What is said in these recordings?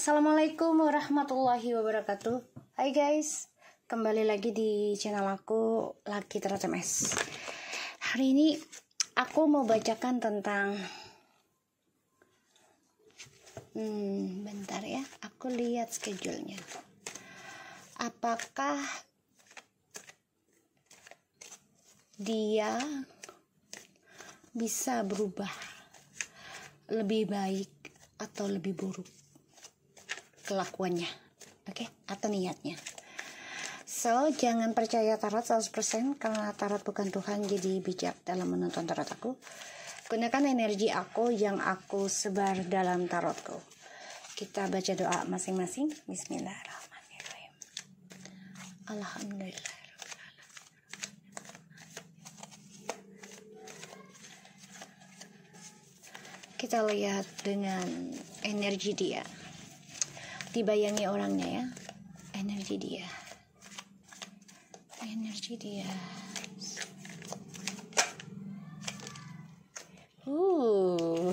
Assalamualaikum warahmatullahi wabarakatuh Hai guys Kembali lagi di channel aku Laki Teratemes Hari ini aku mau bacakan tentang Hmm, bentar ya Aku lihat schedule-nya Apakah Dia Bisa berubah Lebih baik atau lebih buruk kelakuannya oke okay? atau niatnya so jangan percaya tarot 100% karena tarot bukan Tuhan jadi bijak dalam menonton tarot aku gunakan energi aku yang aku sebar dalam tarotku kita baca doa masing-masing Bismillahirrahmanirrahim Alhamdulillah kita lihat dengan energi dia dibayangi orangnya ya energi dia energi dia uh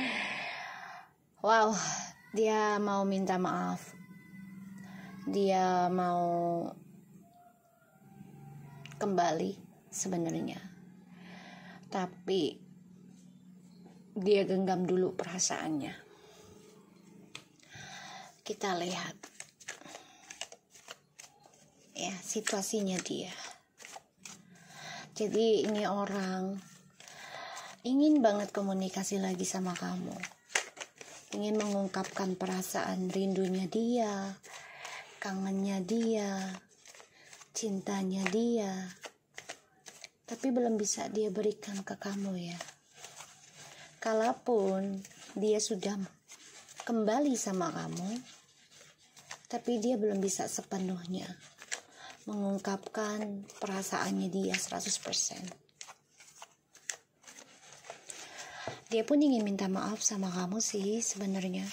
wow dia mau minta maaf dia mau kembali sebenarnya tapi dia genggam dulu perasaannya kita lihat ya situasinya dia jadi ini orang ingin banget komunikasi lagi sama kamu ingin mengungkapkan perasaan rindunya dia kangennya dia cintanya dia tapi belum bisa dia berikan ke kamu ya kalaupun dia sudah kembali sama kamu tapi dia belum bisa sepenuhnya mengungkapkan perasaannya dia 100%. Dia pun ingin minta maaf sama kamu sih sebenarnya.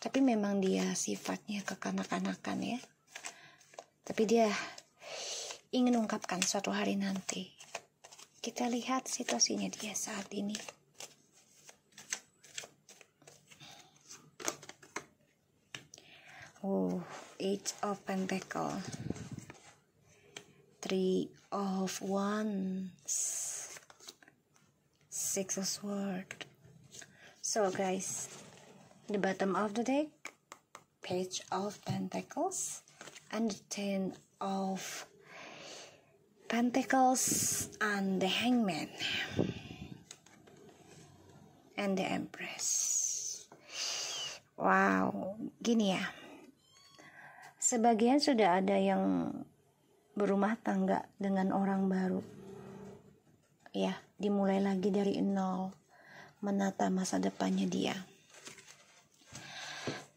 Tapi memang dia sifatnya kekanak-kanakan ya. Tapi dia ingin ungkapkan suatu hari nanti. Kita lihat situasinya dia saat ini. Oh, eight of Pentacle, three of Wands, six of Sword. So, guys, the bottom of the deck, page of Pentacles, and the ten of Pentacles, and the Hangman, and the Empress. Wow, Guinea. sebagian sudah ada yang berumah tangga dengan orang baru. Ya, dimulai lagi dari nol, menata masa depannya dia.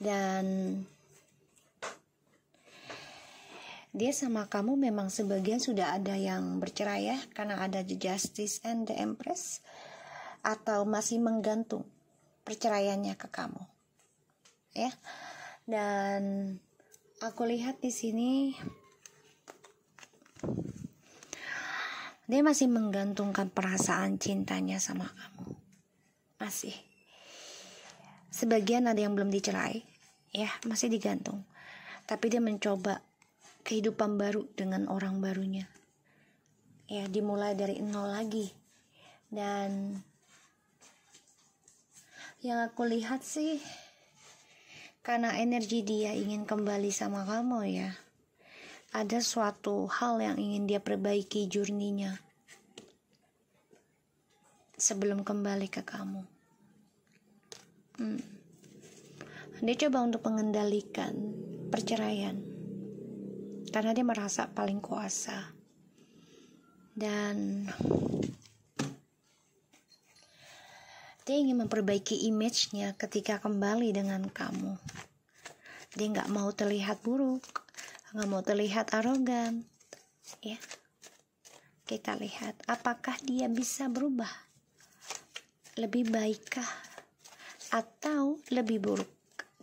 Dan dia sama kamu memang sebagian sudah ada yang bercerai ya karena ada the justice and the empress atau masih menggantung perceraiannya ke kamu. Ya. Dan aku lihat di sini dia masih menggantungkan perasaan cintanya sama kamu masih sebagian ada yang belum dicerai ya masih digantung tapi dia mencoba kehidupan baru dengan orang barunya ya dimulai dari nol lagi dan yang aku lihat sih karena energi dia ingin kembali sama kamu ya. Ada suatu hal yang ingin dia perbaiki jurninya sebelum kembali ke kamu. Hmm. Dia coba untuk mengendalikan perceraian karena dia merasa paling kuasa dan dia ingin memperbaiki image-nya ketika kembali dengan kamu. Dia nggak mau terlihat buruk, nggak mau terlihat arogan. Ya, kita lihat apakah dia bisa berubah, lebih baikkah, atau lebih buruk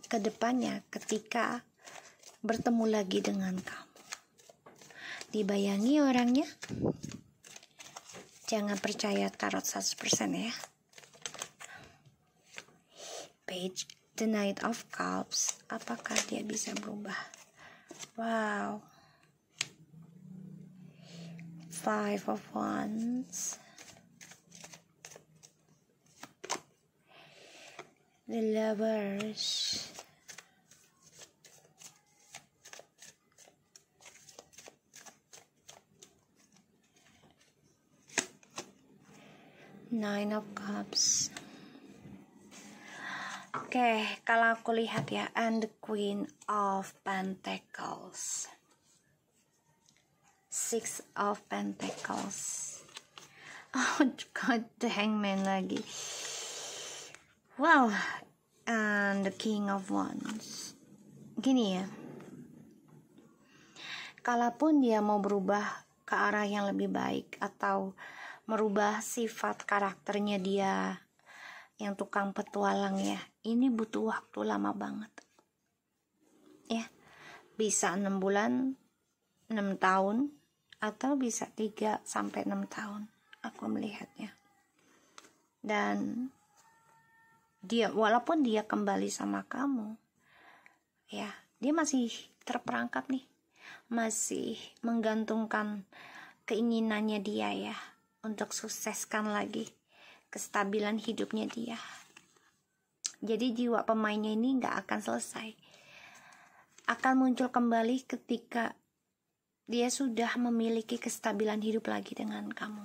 ke depannya ketika bertemu lagi dengan kamu. Dibayangi orangnya. Jangan percaya tarot 100% ya. page, The Knight of Cups, apakah dia bisa berubah? Wow. Five of Wands. The Lovers. Nine of Cups. Oke, okay, kalau aku lihat ya, and the Queen of Pentacles. Six of Pentacles. Oh god the Hangman lagi. Wow, and the King of Wands. Gini ya. Kalaupun dia mau berubah ke arah yang lebih baik atau merubah sifat karakternya dia yang tukang petualang ya ini butuh waktu lama banget ya bisa enam bulan enam tahun atau bisa 3 sampai enam tahun aku melihatnya dan dia walaupun dia kembali sama kamu ya dia masih terperangkap nih masih menggantungkan keinginannya dia ya untuk sukseskan lagi kestabilan hidupnya dia jadi jiwa pemainnya ini nggak akan selesai. Akan muncul kembali ketika dia sudah memiliki kestabilan hidup lagi dengan kamu.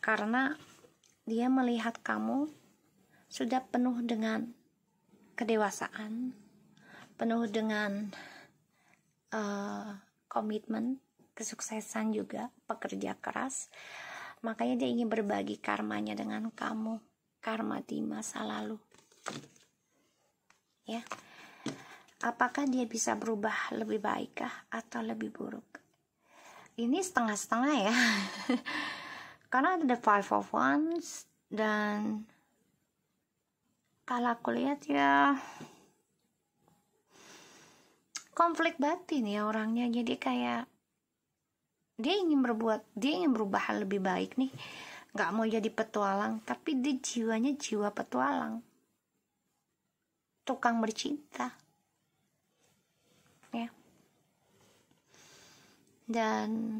Karena dia melihat kamu sudah penuh dengan kedewasaan, penuh dengan uh, komitmen, kesuksesan juga, pekerja keras. Makanya dia ingin berbagi karmanya dengan kamu, karma di masa lalu ya apakah dia bisa berubah lebih baikkah atau lebih buruk ini setengah-setengah ya karena ada the five of wands dan kalau aku lihat ya konflik batin ya orangnya jadi kayak dia ingin berbuat dia ingin berubah lebih baik nih nggak mau jadi petualang tapi dia jiwanya jiwa petualang tukang bercinta ya dan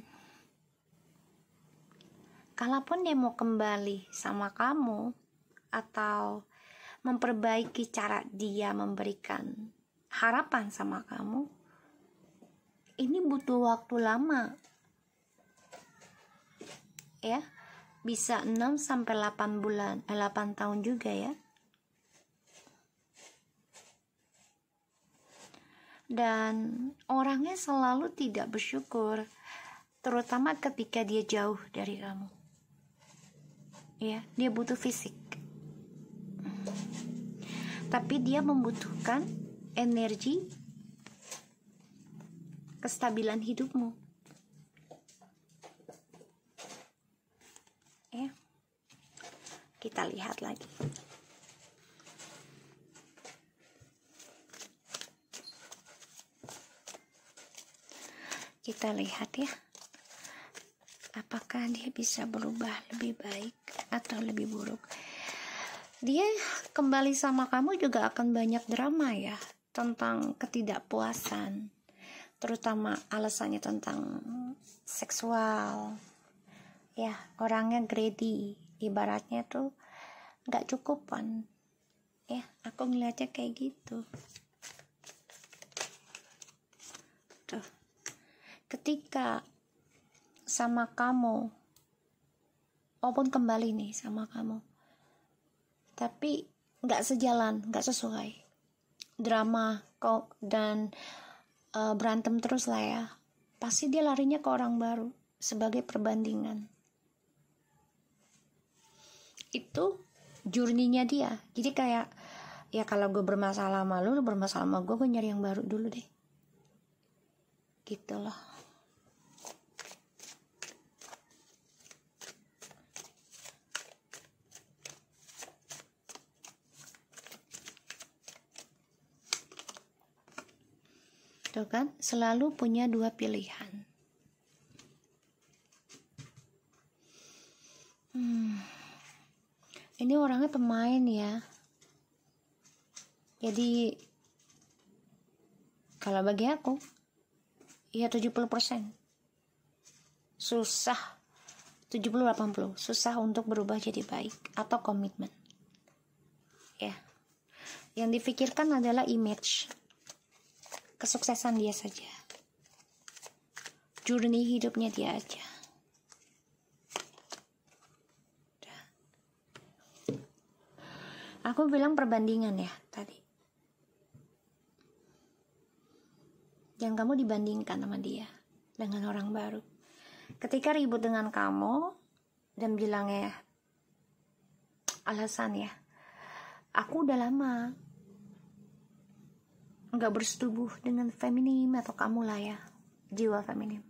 kalaupun dia mau kembali sama kamu atau memperbaiki cara dia memberikan harapan sama kamu ini butuh waktu lama ya bisa 6 sampai 8 bulan eh, 8 tahun juga ya dan orangnya selalu tidak bersyukur terutama ketika dia jauh dari kamu ya dia butuh fisik tapi dia membutuhkan energi kestabilan hidupmu ya kita lihat lagi kita lihat ya apakah dia bisa berubah lebih baik atau lebih buruk dia kembali sama kamu juga akan banyak drama ya tentang ketidakpuasan terutama alasannya tentang seksual ya orangnya greedy ibaratnya tuh nggak cukupan ya aku ngeliatnya kayak gitu ketika sama kamu walaupun kembali nih sama kamu tapi nggak sejalan nggak sesuai drama kok dan e, berantem terus lah ya pasti dia larinya ke orang baru sebagai perbandingan itu jurninya dia jadi kayak ya kalau gue bermasalah malu lu, bermasalah sama gue gue nyari yang baru dulu deh gitu loh gitu kan? Selalu punya dua pilihan. Hmm. Ini orangnya pemain ya. Jadi kalau bagi aku ya 70%. Susah 70-80 susah untuk berubah jadi baik atau komitmen. Ya. Yang difikirkan adalah image kesuksesan dia saja journey hidupnya dia aja aku bilang perbandingan ya tadi yang kamu dibandingkan sama dia dengan orang baru ketika ribut dengan kamu dan bilang ya alasan ya aku udah lama nggak bersetubuh dengan feminim atau kamu lah ya jiwa feminim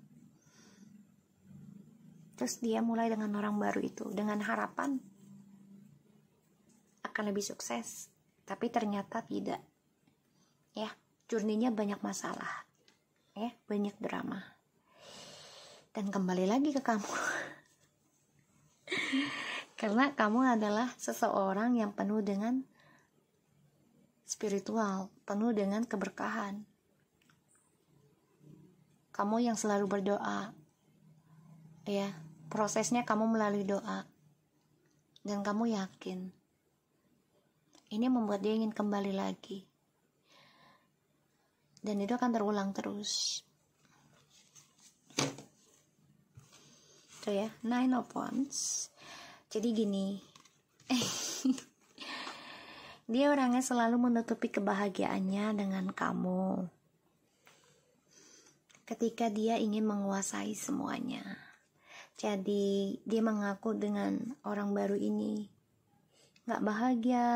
terus dia mulai dengan orang baru itu dengan harapan akan lebih sukses tapi ternyata tidak ya jurninya banyak masalah ya banyak drama dan kembali lagi ke kamu karena kamu adalah seseorang yang penuh dengan spiritual penuh dengan keberkahan. Kamu yang selalu berdoa, ya, prosesnya kamu melalui doa, dan kamu yakin. Ini membuat dia ingin kembali lagi, dan itu akan terulang terus. Itu ya, nine of wands. Jadi gini. Dia orangnya selalu menutupi kebahagiaannya dengan kamu. Ketika dia ingin menguasai semuanya. Jadi dia mengaku dengan orang baru ini nggak bahagia.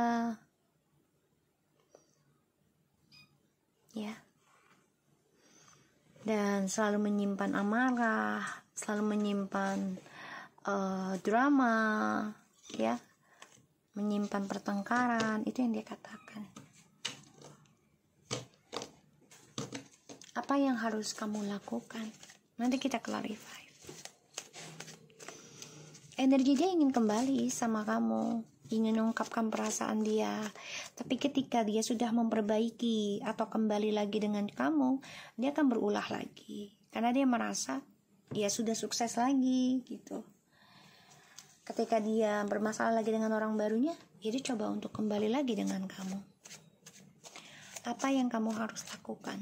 Ya. Dan selalu menyimpan amarah, selalu menyimpan uh, drama, ya menyimpan pertengkaran itu yang dia katakan apa yang harus kamu lakukan nanti kita clarify energi dia ingin kembali sama kamu ingin mengungkapkan perasaan dia tapi ketika dia sudah memperbaiki atau kembali lagi dengan kamu dia akan berulah lagi karena dia merasa dia ya, sudah sukses lagi gitu ketika dia bermasalah lagi dengan orang barunya, jadi coba untuk kembali lagi dengan kamu. Apa yang kamu harus lakukan?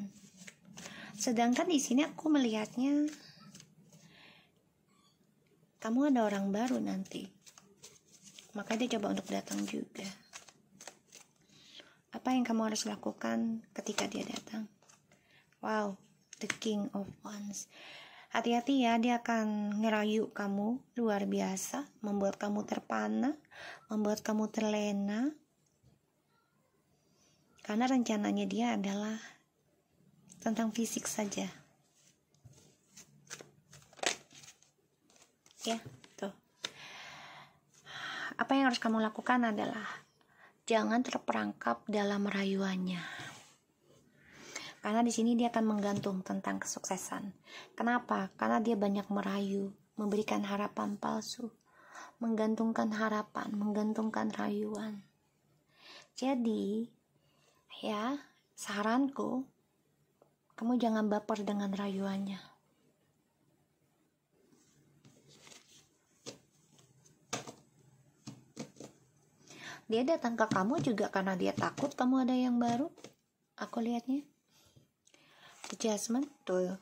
Sedangkan di sini aku melihatnya kamu ada orang baru nanti. Maka dia coba untuk datang juga. Apa yang kamu harus lakukan ketika dia datang? Wow, the king of wands. Hati-hati ya, dia akan ngerayu kamu luar biasa, membuat kamu terpana, membuat kamu terlena. Karena rencananya dia adalah tentang fisik saja. Ya, tuh. Apa yang harus kamu lakukan adalah jangan terperangkap dalam rayuannya. Karena di sini dia akan menggantung tentang kesuksesan. Kenapa? Karena dia banyak merayu, memberikan harapan palsu, menggantungkan harapan, menggantungkan rayuan. Jadi, ya, saranku, kamu jangan baper dengan rayuannya. Dia datang ke kamu juga karena dia takut kamu ada yang baru. Aku lihatnya the jasmine tuh ya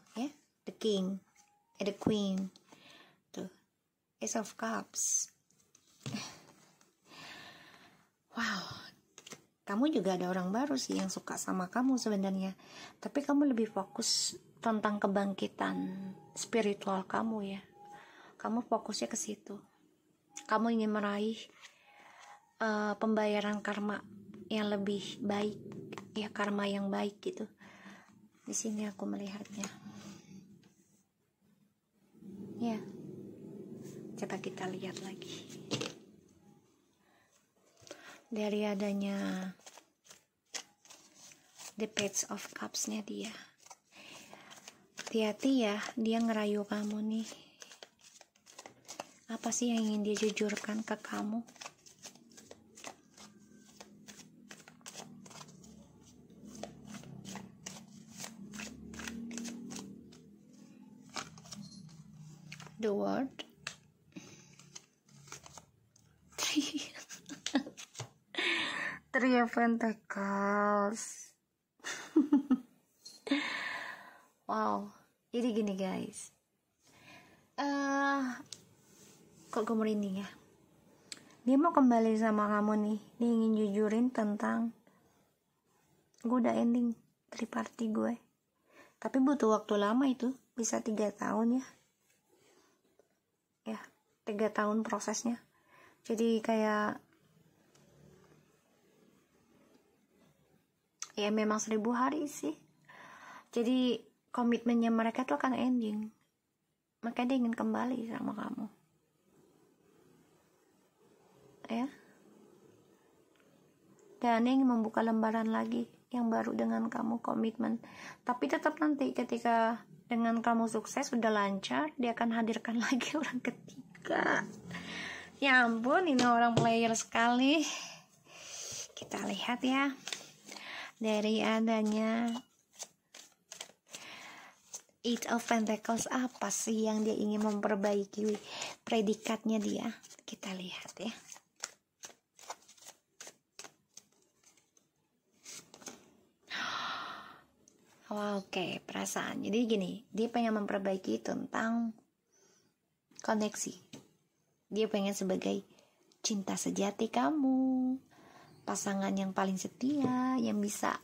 the king and eh, the queen tuh ace of cups wow kamu juga ada orang baru sih yang suka sama kamu sebenarnya tapi kamu lebih fokus tentang kebangkitan spiritual kamu ya kamu fokusnya ke situ kamu ingin meraih uh, pembayaran karma yang lebih baik ya karma yang baik gitu di sini aku melihatnya. Ya. Coba kita lihat lagi. Dari adanya the page of cups-nya dia. Hati-hati ya, dia ngerayu kamu nih. Apa sih yang ingin dia jujurkan ke kamu? the word three pentacles wow jadi gini guys uh, kok gue merinding ya dia mau kembali sama kamu nih dia ingin jujurin tentang gue udah ending triparty gue tapi butuh waktu lama itu bisa tiga tahun ya tiga tahun prosesnya jadi kayak ya memang seribu hari sih jadi komitmennya mereka tuh akan ending makanya dia ingin kembali sama kamu ya dan dia ingin membuka lembaran lagi yang baru dengan kamu komitmen tapi tetap nanti ketika dengan kamu sukses sudah lancar dia akan hadirkan lagi orang ketiga juga ya ampun ini orang player sekali kita lihat ya dari adanya Eight of Pentacles apa sih yang dia ingin memperbaiki predikatnya dia kita lihat ya Oke, okay, perasaan. Jadi gini, dia pengen memperbaiki tentang koneksi. Dia pengen sebagai cinta sejati kamu, pasangan yang paling setia, yang bisa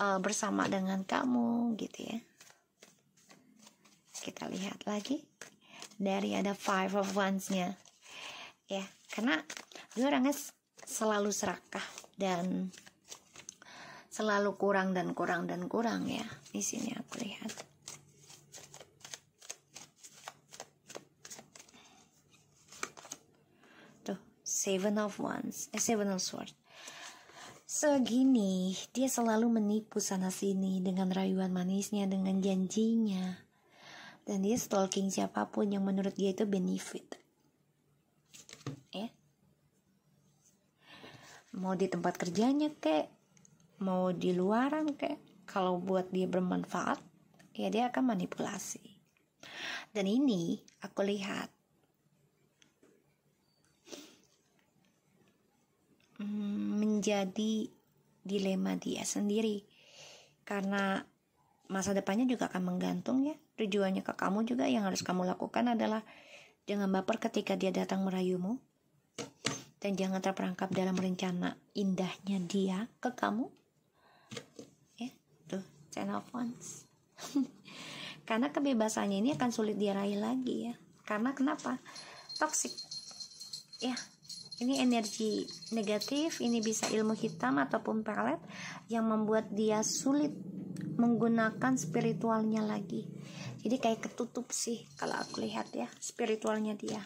uh, bersama dengan kamu, gitu ya. Kita lihat lagi dari ada five of ones nya ya, karena dia orangnya selalu serakah dan selalu kurang dan kurang dan kurang ya. Di sini aku lihat. Seven of Wands, eh, Seven of Swords. Segini, dia selalu menipu sana sini dengan rayuan manisnya, dengan janjinya. Dan dia stalking siapapun yang menurut dia itu benefit. Eh, Mau di tempat kerjanya kek, mau di luaran kek, kalau buat dia bermanfaat, ya dia akan manipulasi. Dan ini aku lihat Mm, menjadi dilema dia sendiri karena masa depannya juga akan menggantung ya tujuannya ke kamu juga yang harus kamu lakukan adalah jangan baper ketika dia datang merayumu dan jangan terperangkap dalam rencana indahnya dia ke kamu ya tuh channel of karena kebebasannya ini akan sulit diraih lagi ya karena kenapa toxic ya ini energi negatif ini bisa ilmu hitam ataupun pelet yang membuat dia sulit menggunakan spiritualnya lagi jadi kayak ketutup sih kalau aku lihat ya spiritualnya dia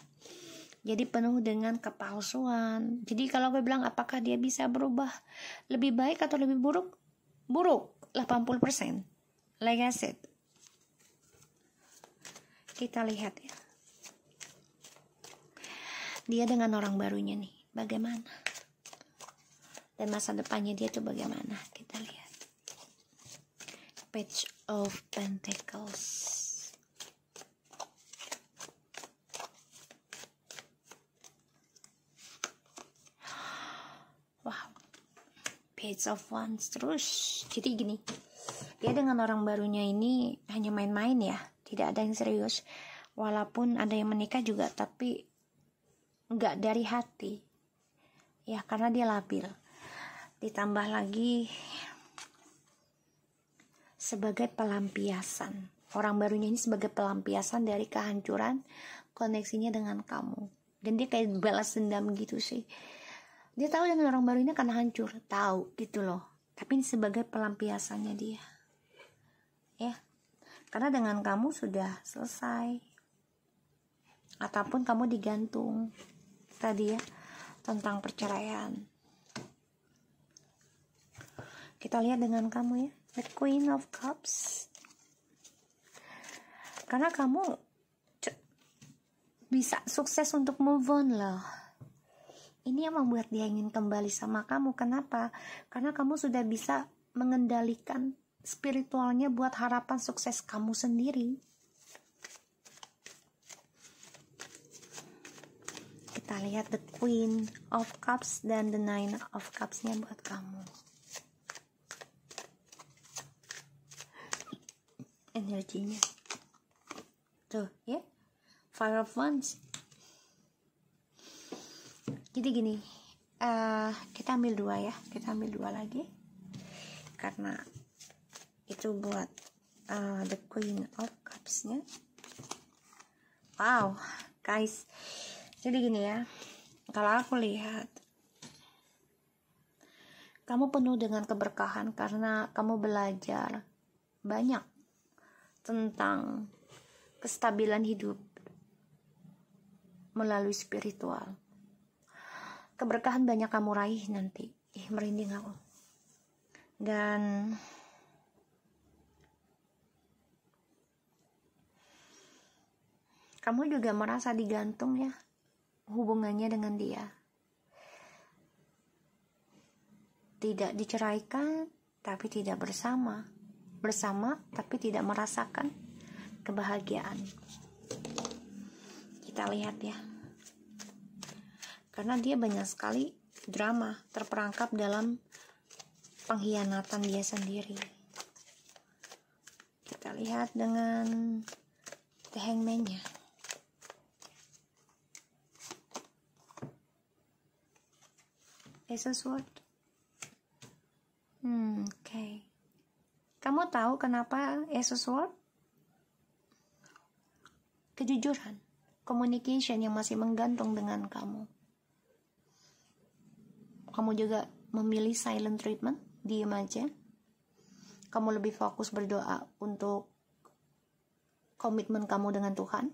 jadi penuh dengan kepalsuan jadi kalau gue bilang apakah dia bisa berubah lebih baik atau lebih buruk buruk 80% like I said kita lihat ya dia dengan orang barunya nih bagaimana dan masa depannya dia tuh bagaimana kita lihat page of pentacles wow page of wands terus jadi gini dia dengan orang barunya ini hanya main-main ya tidak ada yang serius walaupun ada yang menikah juga tapi nggak dari hati ya karena dia labil ditambah lagi sebagai pelampiasan orang barunya ini sebagai pelampiasan dari kehancuran koneksinya dengan kamu dan dia kayak balas dendam gitu sih dia tahu dengan orang baru ini akan hancur tahu gitu loh tapi ini sebagai pelampiasannya dia ya karena dengan kamu sudah selesai ataupun kamu digantung tadi ya tentang perceraian. Kita lihat dengan kamu ya, the Queen of Cups. Karena kamu bisa sukses untuk move on loh. Ini yang membuat dia ingin kembali sama kamu. Kenapa? Karena kamu sudah bisa mengendalikan spiritualnya buat harapan sukses kamu sendiri. kita lihat the queen of cups dan the nine of cups nya buat kamu energinya tuh ya yeah? fire of wands jadi gini uh, kita ambil dua ya kita ambil dua lagi karena itu buat uh, the queen of cups nya wow guys jadi gini ya kalau aku lihat kamu penuh dengan keberkahan karena kamu belajar banyak tentang kestabilan hidup melalui spiritual keberkahan banyak kamu raih nanti ih merinding aku dan kamu juga merasa digantung ya hubungannya dengan dia. Tidak diceraikan, tapi tidak bersama. Bersama, tapi tidak merasakan kebahagiaan. Kita lihat ya. Karena dia banyak sekali drama terperangkap dalam pengkhianatan dia sendiri. Kita lihat dengan the hangman Essence Hmm, oke. Okay. Kamu tahu kenapa Essence Kejujuran, communication yang masih menggantung dengan kamu. Kamu juga memilih silent treatment, diem aja. Kamu lebih fokus berdoa untuk komitmen kamu dengan Tuhan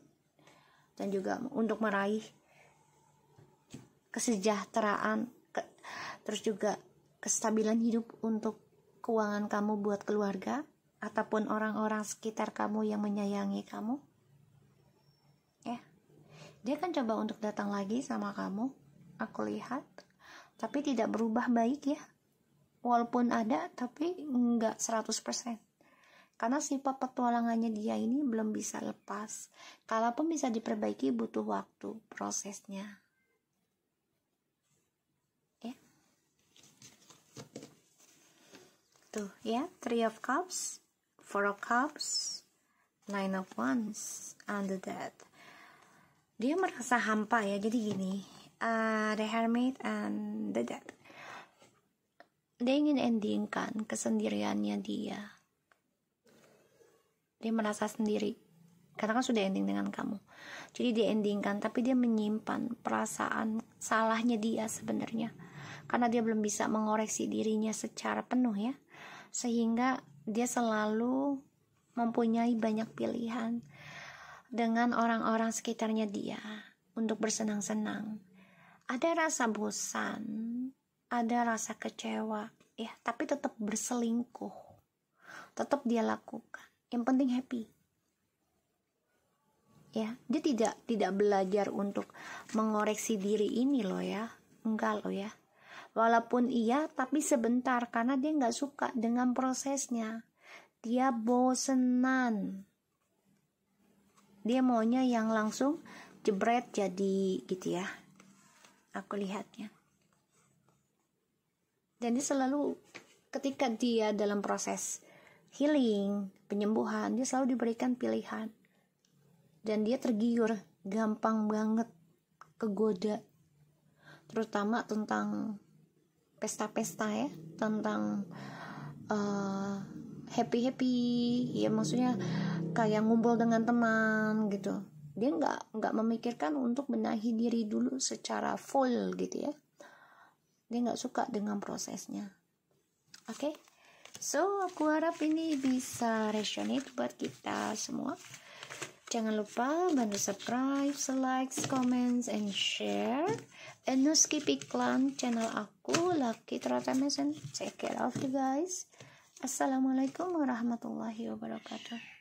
dan juga untuk meraih kesejahteraan terus juga kestabilan hidup untuk keuangan kamu buat keluarga ataupun orang-orang sekitar kamu yang menyayangi kamu ya dia kan coba untuk datang lagi sama kamu aku lihat tapi tidak berubah baik ya walaupun ada tapi nggak 100% karena sifat petualangannya dia ini belum bisa lepas. Kalaupun bisa diperbaiki butuh waktu prosesnya. Tuh ya, Three of Cups, Four of Cups, Nine of Wands, the that. Dia merasa hampa ya, jadi gini. Uh, the Hermit and the Dead. Dia ingin endingkan kesendiriannya dia. Dia merasa sendiri. Karena kan sudah ending dengan kamu. Jadi dia endingkan, tapi dia menyimpan perasaan salahnya dia sebenarnya. Karena dia belum bisa mengoreksi dirinya secara penuh ya sehingga dia selalu mempunyai banyak pilihan dengan orang-orang sekitarnya dia untuk bersenang-senang. Ada rasa bosan, ada rasa kecewa, ya, tapi tetap berselingkuh. Tetap dia lakukan. Yang penting happy. Ya, dia tidak tidak belajar untuk mengoreksi diri ini loh ya. Enggak loh ya. Walaupun iya, tapi sebentar karena dia nggak suka dengan prosesnya. Dia bosenan. Dia maunya yang langsung jebret jadi gitu ya. Aku lihatnya. Dan dia selalu ketika dia dalam proses healing, penyembuhan, dia selalu diberikan pilihan. Dan dia tergiur, gampang banget kegoda. Terutama tentang pesta-pesta ya tentang uh, eh, happy happy ya maksudnya kayak ngumpul dengan teman gitu dia nggak nggak memikirkan untuk benahi diri dulu secara full gitu ya dia nggak suka dengan prosesnya oke okay? so aku harap ini bisa resonate buat kita semua jangan lupa bantu subscribe, like, comment, and share and no skip iklan channel aku Kulak Kitrata Mason. Check it out, you guys. Assalamualaikum warahmatullahi wabarakatuh.